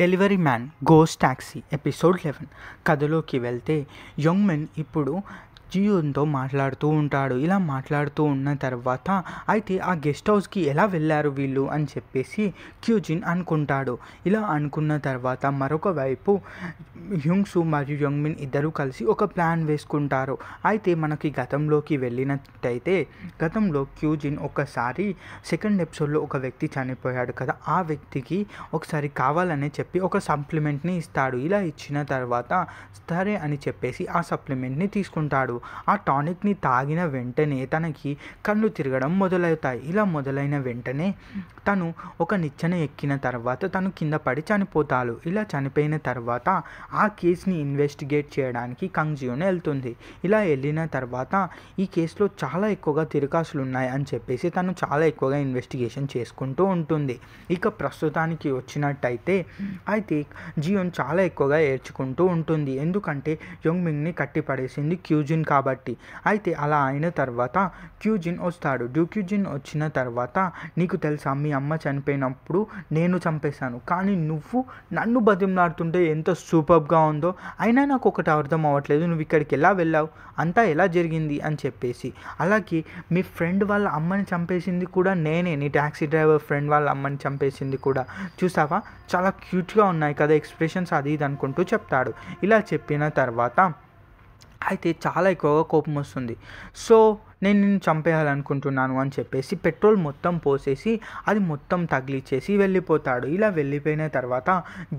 delivery man goes taxi episode eleven కథలోకి వెళ్తే young men ఇప్పుడు జీవన్తో మాట్లాడుతూ ఉంటాడు ఇలా మాట్లాడుతూ ఉన్న తర్వాత అయితే ఆ గెస్ట్ హౌస్కి ఎలా వెళ్ళారు వీళ్ళు అని చెప్పేసి క్యూజిన్ అనుకుంటాడు ఇలా అనుకున్న తర్వాత మరొక వైపు హ్యుంగ్సు మరియు యంగ్మిన్ ఇద్దరూ కలిసి ఒక ప్లాన్ వేసుకుంటారు అయితే మనకి గతంలోకి వెళ్ళినట్టయితే గతంలో క్యూజిన్ ఒకసారి సెకండ్ ఎపిసోడ్లో ఒక వ్యక్తి చనిపోయాడు కదా ఆ వ్యక్తికి ఒకసారి కావాలని చెప్పి ఒక సప్లిమెంట్ని ఇస్తాడు ఇలా ఇచ్చిన తర్వాత సరే అని చెప్పేసి ఆ సప్లిమెంట్ని తీసుకుంటాడు తాగుతాడు ఆ టానిక్ని తాగిన వెంటనే తనకి కళ్ళు తిరగడం మొదలవుతాయి ఇలా మొదలైన వెంటనే తను ఒక నిచ్చెన ఎక్కిన తర్వాత తను కింద పడి చనిపోతాడు ఇలా చనిపోయిన తర్వాత ఆ కేసుని ఇన్వెస్టిగేట్ చేయడానికి కంగ్జూన్ వెళ్తుంది ఇలా వెళ్ళిన తర్వాత ఈ కేసులో చాలా ఎక్కువగా తిరకాసులు ఉన్నాయి అని చెప్పేసి తను చాలా ఎక్కువగా ఇన్వెస్టిగేషన్ చేసుకుంటూ ఉంటుంది ఇక ప్రస్తుతానికి వచ్చినట్టయితే అయితే జియోన్ చాలా ఎక్కువగా ఏడ్చుకుంటూ ఉంటుంది ఎందుకంటే యొంగ్మింగ్ని కట్టిపడేసింది క్యూజిన్ కాబట్టి అయితే అలా అయిన తర్వాత క్యూజిన్ వస్తాడు డ్యూక్యూజిన్ వచ్చిన తర్వాత నీకు తెలుసా మీ అమ్మ చనిపోయినప్పుడు నేను చంపేశాను కానీ నువ్వు నన్ను బతిమలాడుతుంటే ఎంత సూపర్గా ఉందో అయినా నాకు ఒకటి అర్థం అవ్వట్లేదు నువ్వు ఇక్కడికి ఎలా వెళ్ళావు అంతా ఎలా జరిగింది అని చెప్పేసి అలాగే మీ ఫ్రెండ్ వాళ్ళ అమ్మని చంపేసింది కూడా నేనే నీ ట్యాక్సీ డ్రైవర్ ఫ్రెండ్ వాళ్ళ అమ్మని చంపేసింది కూడా చూసావా చాలా క్యూట్గా ఉన్నాయి కదా ఎక్స్ప్రెషన్స్ అది ఇది అనుకుంటూ చెప్తాడు ఇలా చెప్పిన తర్వాత అయితే చాలా ఎక్కువగా కోపం వస్తుంది సో నేను నిన్ను చంపేయాలనుకుంటున్నాను అని చెప్పేసి పెట్రోల్ మొత్తం పోసేసి అది మొత్తం తగిలిచ్చేసి వెళ్ళిపోతాడు ఇలా వెళ్ళిపోయిన తర్వాత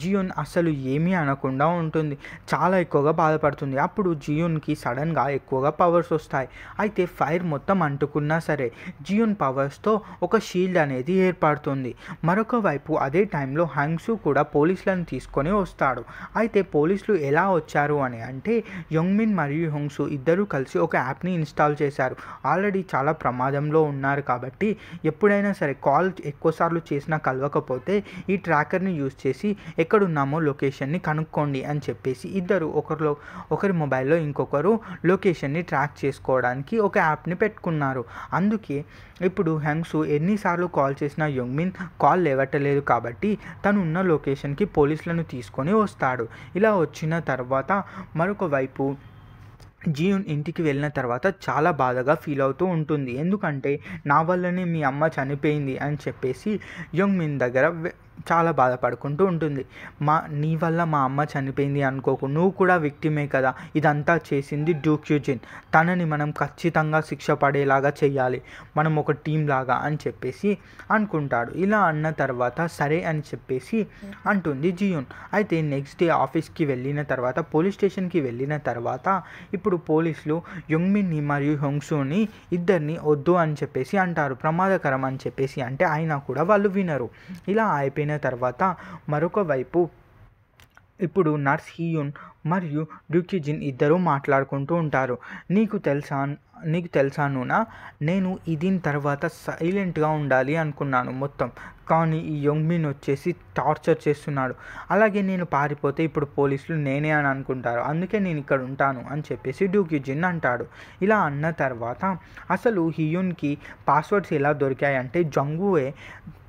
జియోన్ అసలు ఏమీ అనకుండా ఉంటుంది చాలా ఎక్కువగా బాధపడుతుంది అప్పుడు జియోన్కి సడన్గా ఎక్కువగా పవర్స్ వస్తాయి అయితే ఫైర్ మొత్తం అంటుకున్నా సరే జియోన్ పవర్స్తో ఒక షీల్డ్ అనేది ఏర్పడుతుంది మరొక వైపు అదే టైంలో హ్యాంగ్సు కూడా పోలీసులను తీసుకొని వస్తాడు అయితే పోలీసులు ఎలా వచ్చారు అని అంటే యొంగ్మిన్ మరియు హొంగ్సు ఇద్దరూ కలిసి ఒక యాప్ని ఇన్స్టాల్ చేశారు ఆల్రెడీ చాలా ప్రమాదంలో ఉన్నారు కాబట్టి ఎప్పుడైనా సరే కాల్ ఎక్కువసార్లు చేసినా కలవకపోతే ఈ ట్రాకర్ని యూజ్ చేసి ఎక్కడున్నామో లొకేషన్ని కనుక్కోండి అని చెప్పేసి ఇద్దరు ఒకరిలో ఒకరి మొబైల్లో ఇంకొకరు లొకేషన్ని ట్రాక్ చేసుకోవడానికి ఒక యాప్ని పెట్టుకున్నారు అందుకే ఇప్పుడు హ్యాంగ్సు ఎన్నిసార్లు కాల్ చేసినా యొంగ్మిన్ కాల్ లేవట్టలేదు కాబట్టి తను ఉన్న లొకేషన్కి పోలీసులను తీసుకొని వస్తాడు ఇలా వచ్చిన తర్వాత మరొక వైపు జీవన్ ఇంటికి వెళ్ళిన తర్వాత చాలా బాధగా ఫీల్ అవుతూ ఉంటుంది ఎందుకంటే నా వల్లనే మీ అమ్మ చనిపోయింది అని చెప్పేసి యంగ్ మిన్ దగ్గర చాలా బాధపడుకుంటూ ఉంటుంది మా నీ వల్ల మా అమ్మ చనిపోయింది అనుకోకు నువ్వు కూడా విక్టిమే కదా ఇదంతా చేసింది డ్యూక్ యూజిన్ తనని మనం ఖచ్చితంగా శిక్ష పడేలాగా చేయాలి మనం ఒక టీం లాగా అని చెప్పేసి అనుకుంటాడు ఇలా అన్న తర్వాత సరే అని చెప్పేసి అంటుంది జియోన్ అయితే నెక్స్ట్ డే ఆఫీస్కి వెళ్ళిన తర్వాత పోలీస్ స్టేషన్కి వెళ్ళిన తర్వాత ఇప్పుడు పోలీసులు యొంగ్మిన్ని మరియు హొంగ్సూని ఇద్దరిని వద్దు అని చెప్పేసి అంటారు ప్రమాదకరం అని చెప్పేసి అంటే అయినా కూడా వాళ్ళు వినరు ఇలా అయిపోయిన అయిన తర్వాత మరొక వైపు ఇప్పుడు నర్స్ హియున్ మరియు డ్యూకిజిన్ ఇద్దరూ మాట్లాడుకుంటూ ఉంటారు నీకు తెలుసా నీకు తెలుసా నూనా నేను దీని తర్వాత సైలెంట్గా ఉండాలి అనుకున్నాను మొత్తం కానీ ఈ మీన్ వచ్చేసి టార్చర్ చేస్తున్నాడు అలాగే నేను పారిపోతే ఇప్పుడు పోలీసులు నేనే అని అనుకుంటారు అందుకే నేను ఇక్కడ ఉంటాను అని చెప్పేసి డ్యూక్యూజిన్ అంటాడు ఇలా అన్న తర్వాత అసలు హియున్కి పాస్వర్డ్స్ ఎలా దొరికాయంటే జంగువే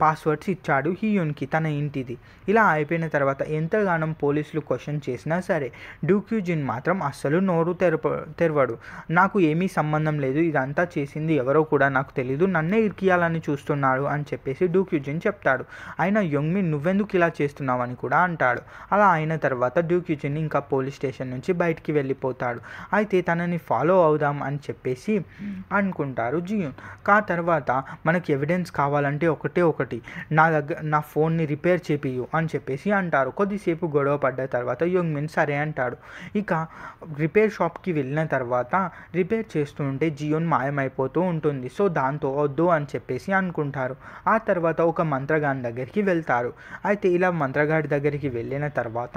పాస్వర్డ్స్ ఇచ్చాడు హియున్కి తన ఇంటిది ఇలా అయిపోయిన తర్వాత ఎంతగానం పోలీసులు క్వశ్చన్ చేసినా సరే డ్యూక్యూజిన్ మాత్రం అస్సలు నోరు తెరప తెరవడు నాకు ఏమీ సంబంధం లేదు ఇదంతా చేసింది ఎవరో కూడా నాకు తెలీదు నన్నే ఇరికియాలని చూస్తున్నాడు అని చెప్పేసి డ్యూక్యూజిన్ చెప్తాడు ఆయన యొంగ్మిన్ నువ్వెందుకు ఇలా చేస్తున్నావు అని కూడా అంటాడు అలా అయిన తర్వాత డ్యూ యూజిన్ ఇంకా పోలీస్ స్టేషన్ నుంచి బయటికి వెళ్ళిపోతాడు అయితే తనని ఫాలో అవుదాం అని చెప్పేసి అనుకుంటారు జియోన్ కా తర్వాత మనకి ఎవిడెన్స్ కావాలంటే ఒకటే ఒకటి నా దగ్గర నా ఫోన్ని రిపేర్ చేపియు అని చెప్పేసి అంటారు కొద్దిసేపు గొడవ పడ్డ తర్వాత యంగ్మిన్ సరే అంటాడు ఇక రిపేర్ షాప్కి వెళ్ళిన తర్వాత రిపేర్ చేస్తుంటే జియోన్ మాయమైపోతూ ఉంటుంది సో దాంతో వద్దు అని చెప్పేసి అనుకుంటారు ఆ తర్వాత ఒక మంత్రగాని దగ్గరికి వెళ్తారు అయితే ఇలా మంత్రగాడి దగ్గరికి వెళ్ళిన తర్వాత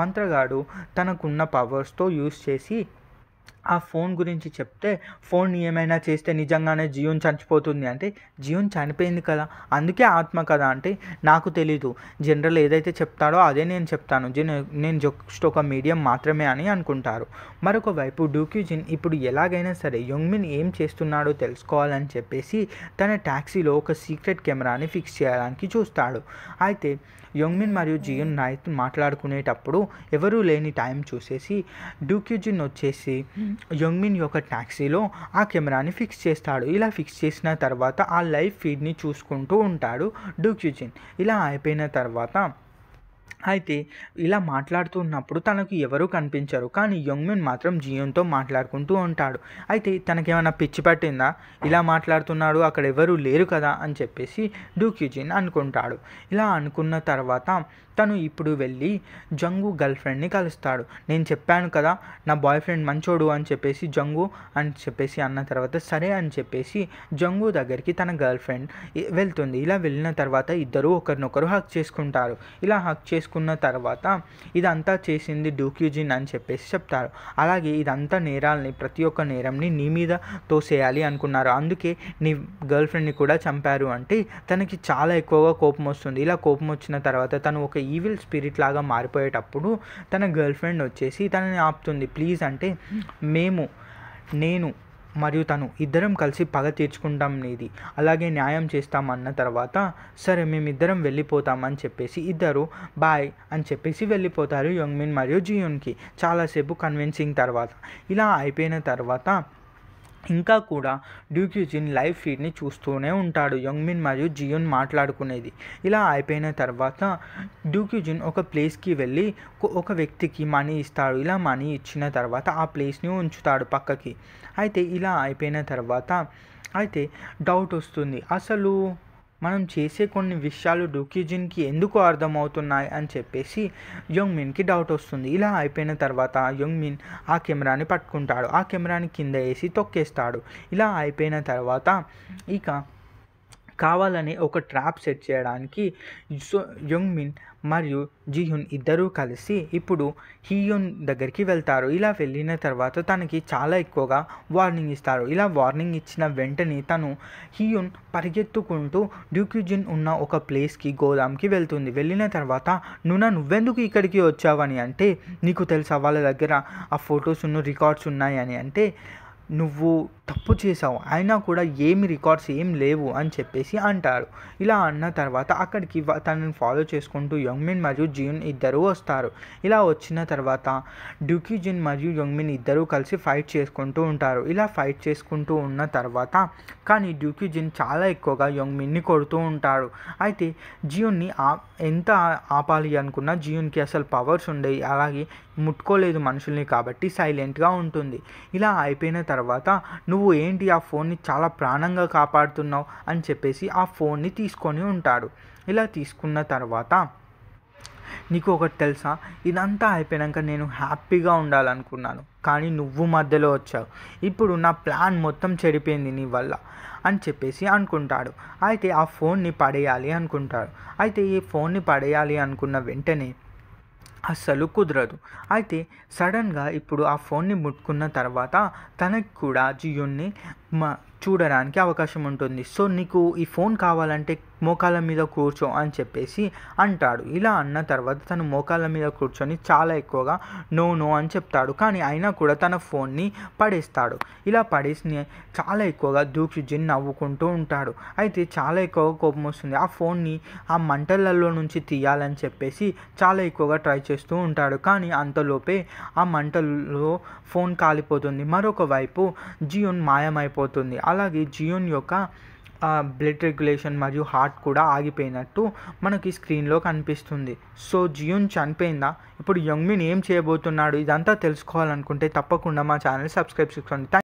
మంత్రగాడు తనకున్న పవర్స్తో యూస్ చేసి ఆ ఫోన్ గురించి చెప్తే ఫోన్ ఏమైనా చేస్తే నిజంగానే జీవన్ చనిపోతుంది అంటే జీవన్ చనిపోయింది కదా అందుకే ఆత్మ కదా అంటే నాకు తెలీదు జనరల్ ఏదైతే చెప్తాడో అదే నేను చెప్తాను నేను జస్ట్ ఒక మీడియం మాత్రమే అని అనుకుంటారు మరొక వైపు డూక్యూజిన్ ఇప్పుడు ఎలాగైనా సరే యంగ్మిన్ ఏం చేస్తున్నాడో తెలుసుకోవాలని చెప్పేసి తన ట్యాక్సీలో ఒక సీక్రెట్ కెమెరాని ఫిక్స్ చేయడానికి చూస్తాడు అయితే యంగ్మిన్ మరియు జియున్ నాయత్ మాట్లాడుకునేటప్పుడు ఎవరూ లేని టైం చూసేసి డూక్యూజిన్ వచ్చేసి యంగ్మిన్ యొక్క ట్యాక్సీలో ఆ కెమెరాని ఫిక్స్ చేస్తాడు ఇలా ఫిక్స్ చేసిన తర్వాత ఆ లైవ్ ఫీడ్ని చూసుకుంటూ ఉంటాడు డూక్యూజిన్ ఇలా అయిపోయిన తర్వాత అయితే ఇలా మాట్లాడుతున్నప్పుడు తనకు ఎవరూ కనిపించరు కానీ యంగ్మెన్ మాత్రం జియోన్తో మాట్లాడుకుంటూ ఉంటాడు అయితే తనకేమైనా పిచ్చి పట్టిందా ఇలా మాట్లాడుతున్నాడు అక్కడ ఎవరు లేరు కదా అని చెప్పేసి డూక్యూజిన్ అనుకుంటాడు ఇలా అనుకున్న తర్వాత తను ఇప్పుడు వెళ్ళి జంగు గర్ల్ ఫ్రెండ్ని కలుస్తాడు నేను చెప్పాను కదా నా బాయ్ ఫ్రెండ్ మంచోడు అని చెప్పేసి జంగు అని చెప్పేసి అన్న తర్వాత సరే అని చెప్పేసి జంగు దగ్గరికి తన గర్ల్ ఫ్రెండ్ వెళ్తుంది ఇలా వెళ్ళిన తర్వాత ఇద్దరు ఒకరినొకరు హక్ చేసుకుంటారు ఇలా హక్ చేసుకు చేసుకున్న తర్వాత ఇదంతా చేసింది డూక్యూజిన్ అని చెప్పేసి చెప్తారు అలాగే ఇదంతా నేరాలని ప్రతి ఒక్క నేరంని నీ మీద తోసేయాలి అనుకున్నారు అందుకే నీ గర్ల్ ఫ్రెండ్ని కూడా చంపారు అంటే తనకి చాలా ఎక్కువగా కోపం వస్తుంది ఇలా కోపం వచ్చిన తర్వాత తను ఒక ఈవిల్ స్పిరిట్ లాగా మారిపోయేటప్పుడు తన గర్ల్ ఫ్రెండ్ వచ్చేసి తనని ఆపుతుంది ప్లీజ్ అంటే మేము నేను మరియు తను ఇద్దరం కలిసి పగ తీర్చుకుంటాం నీది అలాగే న్యాయం చేస్తాం అన్న తర్వాత సరే మేమిద్దరం వెళ్ళిపోతామని చెప్పేసి ఇద్దరు బాయ్ అని చెప్పేసి వెళ్ళిపోతారు యంగ్మిన్ మరియు జియోన్కి చాలాసేపు కన్విన్సింగ్ తర్వాత ఇలా అయిపోయిన తర్వాత ఇంకా కూడా డ్యూక్యూజిన్ లైవ్ ఫీడ్ని చూస్తూనే ఉంటాడు యంగ్మిన్ మరియు జియోన్ మాట్లాడుకునేది ఇలా అయిపోయిన తర్వాత డ్యూక్యూజిన్ ఒక ప్లేస్కి వెళ్ళి ఒక వ్యక్తికి మనీ ఇస్తాడు ఇలా మనీ ఇచ్చిన తర్వాత ఆ ప్లేస్ని ఉంచుతాడు పక్కకి అయితే ఇలా అయిపోయిన తర్వాత అయితే డౌట్ వస్తుంది అసలు మనం చేసే కొన్ని విషయాలు డూక్యూజిన్కి ఎందుకు అర్థమవుతున్నాయి అని చెప్పేసి యంగ్ మిన్కి డౌట్ వస్తుంది ఇలా అయిపోయిన తర్వాత యంగ్ మిన్ ఆ కెమెరాని పట్టుకుంటాడు ఆ కెమెరాని కింద వేసి తొక్కేస్తాడు ఇలా అయిపోయిన తర్వాత ఇక కావాలని ఒక ట్రాప్ సెట్ చేయడానికి సో యుంగ్ మిన్ మరియు జిహున్ ఇద్దరూ కలిసి ఇప్పుడు హీయున్ దగ్గరికి వెళ్తారు ఇలా వెళ్ళిన తర్వాత తనకి చాలా ఎక్కువగా వార్నింగ్ ఇస్తారు ఇలా వార్నింగ్ ఇచ్చిన వెంటనే తను హీయున్ పరిగెత్తుకుంటూ డ్యూక్యూజిన్ ఉన్న ఒక ప్లేస్కి గోదాంకి వెళ్తుంది వెళ్ళిన తర్వాత నా నువ్వెందుకు ఇక్కడికి వచ్చావని అంటే నీకు తెలుసా వాళ్ళ దగ్గర ఆ ఫొటోస్ ఉన్న రికార్డ్స్ ఉన్నాయని అంటే నువ్వు తప్పు చేసావు అయినా కూడా ఏమి రికార్డ్స్ ఏం లేవు అని చెప్పేసి అంటారు ఇలా అన్న తర్వాత అక్కడికి తనని ఫాలో చేసుకుంటూ యంగ్మిన్ మరియు జియున్ ఇద్దరు వస్తారు ఇలా వచ్చిన తర్వాత డ్యూకీ జిన్ మరియు యంగ్మిన్ ఇద్దరూ కలిసి ఫైట్ చేసుకుంటూ ఉంటారు ఇలా ఫైట్ చేసుకుంటూ ఉన్న తర్వాత కానీ డ్యూకీ జిన్ చాలా ఎక్కువగా యంగ్మిన్ని కొడుతూ ఉంటాడు అయితే జియున్ని ఆ ఎంత ఆపాలి అనుకున్నా జియున్కి అసలు పవర్స్ ఉండేవి అలాగే ముట్టుకోలేదు మనుషుల్ని కాబట్టి సైలెంట్గా ఉంటుంది ఇలా అయిపోయిన తర్వాత తర్వాత నువ్వు ఏంటి ఆ ఫోన్ని చాలా ప్రాణంగా కాపాడుతున్నావు అని చెప్పేసి ఆ ఫోన్ని తీసుకొని ఉంటాడు ఇలా తీసుకున్న తర్వాత నీకు ఒకటి తెలుసా ఇదంతా అయిపోయాక నేను హ్యాపీగా ఉండాలనుకున్నాను కానీ నువ్వు మధ్యలో వచ్చావు ఇప్పుడు నా ప్లాన్ మొత్తం చెడిపోయింది నీ వల్ల అని చెప్పేసి అనుకుంటాడు అయితే ఆ ఫోన్ని పడేయాలి అనుకుంటాడు అయితే ఈ ఫోన్ని పడేయాలి అనుకున్న వెంటనే అస్సలు కుదరదు అయితే సడన్గా ఇప్పుడు ఆ ఫోన్ని ముట్టుకున్న తర్వాత తనకి కూడా జియోని మా చూడడానికి అవకాశం ఉంటుంది సో నీకు ఈ ఫోన్ కావాలంటే మోకాళ్ళ మీద కూర్చో అని చెప్పేసి అంటాడు ఇలా అన్న తర్వాత తను మోకాళ్ళ మీద కూర్చొని చాలా ఎక్కువగా నో నో అని చెప్తాడు కానీ అయినా కూడా తన ఫోన్ని పడేస్తాడు ఇలా పడేసి చాలా ఎక్కువగా దూక్షిజిన్ నవ్వుకుంటూ ఉంటాడు అయితే చాలా ఎక్కువగా కోపం వస్తుంది ఆ ఫోన్ని ఆ మంటలలో నుంచి తీయాలని చెప్పేసి చాలా ఎక్కువగా ట్రై చేస్తూ ఉంటాడు కానీ అంతలోపే ఆ మంటల్లో ఫోన్ కాలిపోతుంది మరొక వైపు జియోన్ మాయమైపోతుంది అలాగే జియోన్ యొక్క బ్లడ్ రెగ్యులేషన్ మరియు హార్ట్ కూడా ఆగిపోయినట్టు మనకి స్క్రీన్లో కనిపిస్తుంది సో జియోన్ చనిపోయిందా ఇప్పుడు యంగ్మిన్ ఏం చేయబోతున్నాడు ఇదంతా తెలుసుకోవాలనుకుంటే తప్పకుండా మా ఛానల్ సబ్స్క్రైబ్ చేసుకోండి